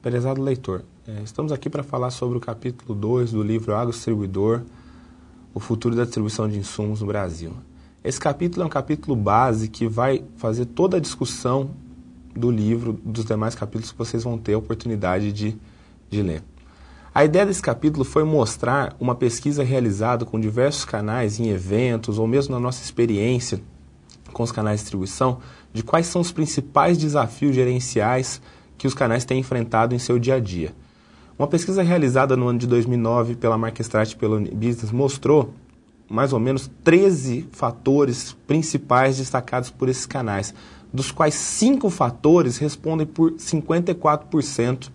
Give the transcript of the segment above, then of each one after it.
Prezado leitor, é, estamos aqui para falar sobre o capítulo 2 do livro Distribuidor, o futuro da distribuição de insumos no Brasil. Esse capítulo é um capítulo base que vai fazer toda a discussão do livro, dos demais capítulos que vocês vão ter a oportunidade de, de ler. A ideia desse capítulo foi mostrar uma pesquisa realizada com diversos canais em eventos ou mesmo na nossa experiência com os canais de distribuição, de quais são os principais desafios gerenciais que os canais têm enfrentado em seu dia a dia. Uma pesquisa realizada no ano de 2009 pela Markestrat e pelo Business mostrou mais ou menos 13 fatores principais destacados por esses canais, dos quais cinco fatores respondem por 54%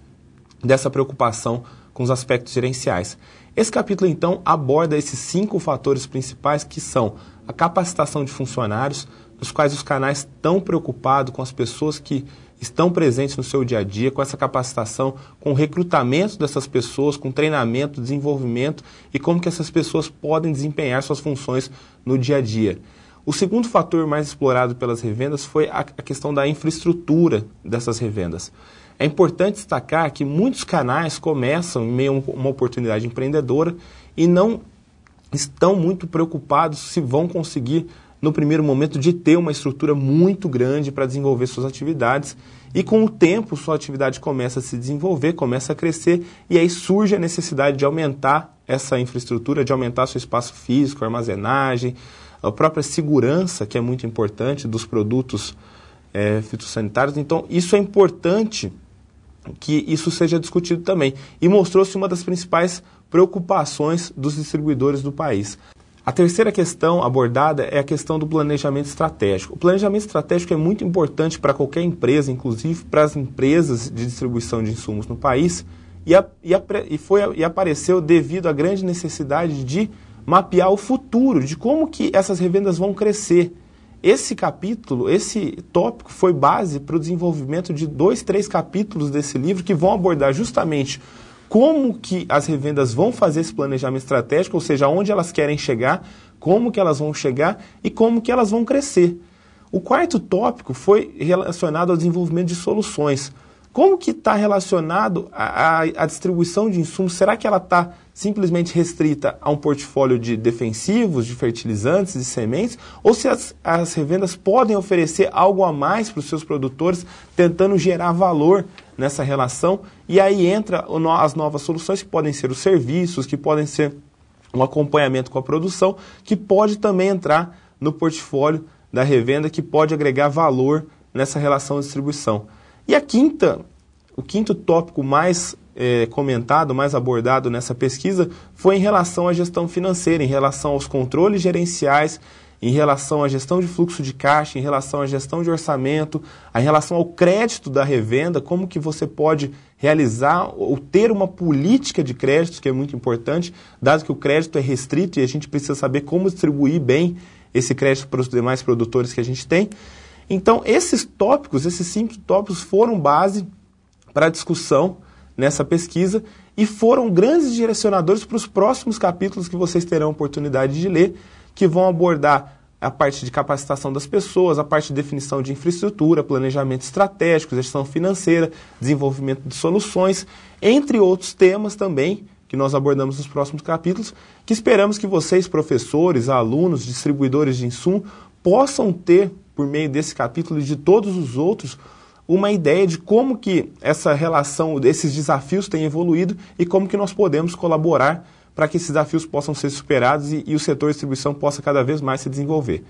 dessa preocupação com os aspectos gerenciais. Esse capítulo, então, aborda esses cinco fatores principais que são a capacitação de funcionários, nos quais os canais estão preocupados com as pessoas que estão presentes no seu dia a dia, com essa capacitação, com o recrutamento dessas pessoas, com treinamento, desenvolvimento e como que essas pessoas podem desempenhar suas funções no dia a dia. O segundo fator mais explorado pelas revendas foi a questão da infraestrutura dessas revendas. É importante destacar que muitos canais começam em meio a uma oportunidade empreendedora e não estão muito preocupados se vão conseguir, no primeiro momento, de ter uma estrutura muito grande para desenvolver suas atividades. E com o tempo, sua atividade começa a se desenvolver, começa a crescer, e aí surge a necessidade de aumentar essa infraestrutura, de aumentar seu espaço físico, armazenagem, a própria segurança, que é muito importante, dos produtos é, fitossanitários. Então, isso é importante que isso seja discutido também. E mostrou-se uma das principais preocupações dos distribuidores do país. A terceira questão abordada é a questão do planejamento estratégico. O planejamento estratégico é muito importante para qualquer empresa, inclusive para as empresas de distribuição de insumos no país, e, a, e, a, e, foi, e apareceu devido à grande necessidade de mapear o futuro, de como que essas revendas vão crescer esse capítulo, esse tópico foi base para o desenvolvimento de dois, três capítulos desse livro que vão abordar justamente como que as revendas vão fazer esse planejamento estratégico, ou seja, onde elas querem chegar, como que elas vão chegar e como que elas vão crescer. O quarto tópico foi relacionado ao desenvolvimento de soluções. Como que está relacionado a, a, a, distribuição de insumos? Será que ela está simplesmente restrita a um portfólio de defensivos, de fertilizantes, de sementes? Ou se as, as revendas podem oferecer algo a mais para os seus produtores, tentando gerar valor nessa relação? E aí entra no, as novas soluções, que podem ser os serviços, que podem ser um acompanhamento com a produção, que pode também entrar no portfólio da revenda, que pode agregar valor nessa relação de distribuição. E a quinta, o quinto tópico mais é, comentado, mais abordado nessa pesquisa, foi em relação à gestão financeira, em relação aos controles gerenciais, em relação à gestão de fluxo de caixa, em relação à gestão de orçamento, em relação ao crédito da revenda, como que você pode realizar ou ter uma política de crédito, que é muito importante, dado que o crédito é restrito e a gente precisa saber como distribuir bem esse crédito para os demais produtores que a gente tem. Então, esses tópicos, esses cinco tópicos foram base para a discussão nessa pesquisa e foram grandes direcionadores para os próximos capítulos que vocês terão oportunidade de ler, que vão abordar a parte de capacitação das pessoas, a parte de definição de infraestrutura, planejamento estratégico, gestão financeira, desenvolvimento de soluções, entre outros temas também que nós abordamos nos próximos capítulos, que esperamos que vocês, professores, alunos, distribuidores de insumo, possam ter por meio desse capítulo e de todos os outros, uma ideia de como que essa relação, esses desafios têm evoluído e como que nós podemos colaborar para que esses desafios possam ser superados e, e o setor de distribuição possa cada vez mais se desenvolver.